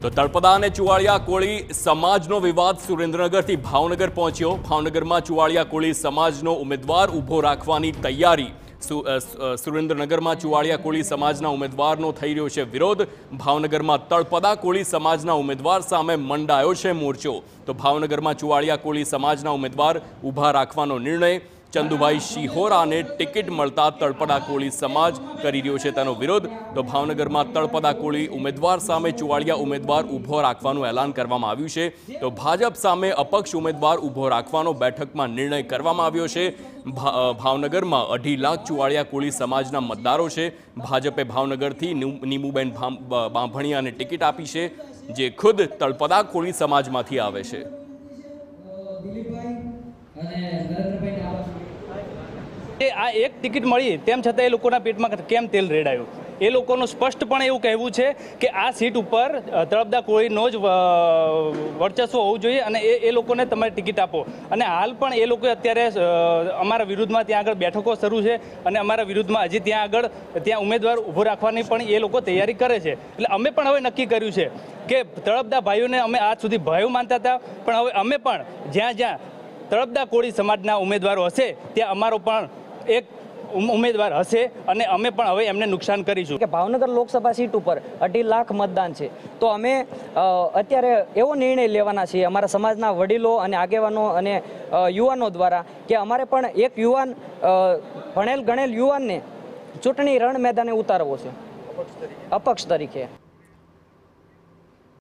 તો તળપદા અને ચુવાળિયા કોળી સમાજનો વિવાદ સુરેન્દ્રનગરથી ભાવનગર પહોંચ્યો ભાવનગરમાં ચુવાળિયા કોળી સમાજનો ઉમેદવાર ઊભો રાખવાની તૈયારી સુરેન્દ્રનગરમાં ચુવાળિયા કોળી સમાજના ઉમેદવારનો થઈ રહ્યો છે વિરોધ ભાવનગરમાં તળપદા કોળી સમાજના ઉમેદવાર સામે મંડાયો છે મોરચો તો ભાવનગરમાં ચુવાળિયા કોળી સમાજના ઉમેદવાર ઊભા રાખવાનો નિર્ણય ચંદુભાઈ શિહોરાને ટિકિટ મળતા તળપદા કોળી સમાજ કરી રહ્યો છે તેનો વિરોધ તો ભાવનગરમાં તળપદા કોળી ઉમેદવાર સામે ચુવાડિયા ઉમેદવાર ઊભો રાખવાનું એલાન કરવામાં આવ્યું છે તો ભાજપ સામે અપક્ષ ઉમેદવાર ઊભો રાખવાનો બેઠકમાં નિર્ણય કરવામાં આવ્યો છે ભાવનગરમાં અઢી લાખ ચુવાડિયા કોળી સમાજના મતદારો છે ભાજપે ભાવનગરથી નીમુબેન બાંભણિયાને ટિકિટ આપી છે જે ખુદ તળપદા કોળી સમાજમાંથી આવે છે દિલીપભાઈ અને નરેન્દ્રભાઈ એ આ એક ટિકિટ મળી તેમ છતાં એ લોકોના પેટમાં કેમ તેલ રેડાયું એ લોકોનું સ્પષ્ટપણે એવું કહેવું છે કે આ સીટ ઉપર તળપદા કોળીનો જ વર્ચસ્વ હોવું જોઈએ અને એ એ લોકોને તમારી ટિકિટ આપો અને હાલ પણ એ લોકો અત્યારે અમારા વિરુદ્ધમાં ત્યાં આગળ બેઠકો શરૂ છે અને અમારા વિરુદ્ધમાં હજી ત્યાં આગળ ત્યાં ઉમેદવાર ઊભો રાખવાની પણ એ લોકો તૈયારી કરે છે એટલે અમે પણ હવે નક્કી કર્યું છે કે તળપદા ભાઈઓને અમે આજ સુધી ભાઈઓ માનતા હતા પણ હવે અમે પણ જ્યાં જ્યાં તળપદા કોળી સમાજના ઉમેદવારો હશે ત્યાં અમારો પણ એક ઉમેદવાર હશે અને અમે પણ હવે એમને નુકસાન કરીશું કે ભાવનગર લોકસભા સીટ ઉપર અઢી લાખ મતદાન છે તો અમે અત્યારે એવો નિર્ણય લેવાના છીએ અમારા સમાજના વડીલો અને આગેવાનો અને યુવાનો દ્વારા કે અમારે પણ એક યુવાન ભણેલ ગણેલ યુવાનને ચૂંટણી રણ મેદાને ઉતારવો છે અપક્ષ તરીકે